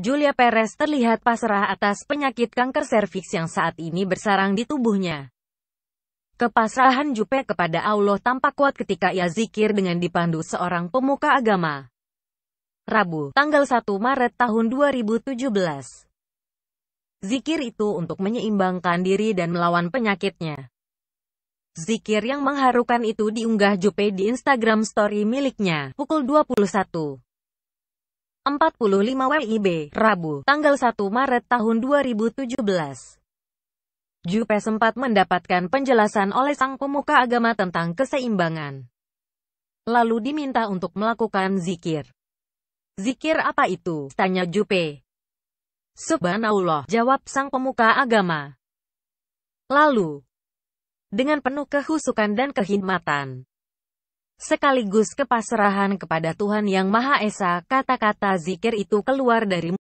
Julia Perez terlihat pasrah atas penyakit kanker serviks yang saat ini bersarang di tubuhnya. Kepasrahan Jupe kepada Allah tampak kuat ketika ia zikir dengan dipandu seorang pemuka agama. Rabu, tanggal 1 Maret tahun 2017. Zikir itu untuk menyeimbangkan diri dan melawan penyakitnya. Zikir yang mengharukan itu diunggah Jupe di Instagram story miliknya, pukul 21. 45 WIB, Rabu, tanggal 1 Maret tahun 2017. Jupe sempat mendapatkan penjelasan oleh sang pemuka agama tentang keseimbangan. Lalu diminta untuk melakukan zikir. Zikir apa itu? Tanya Jupe. Subhanallah, jawab sang pemuka agama. Lalu, dengan penuh kehusukan dan kehidmatan, sekaligus kepasrahan kepada Tuhan Yang Maha Esa. Kata-kata zikir itu keluar dari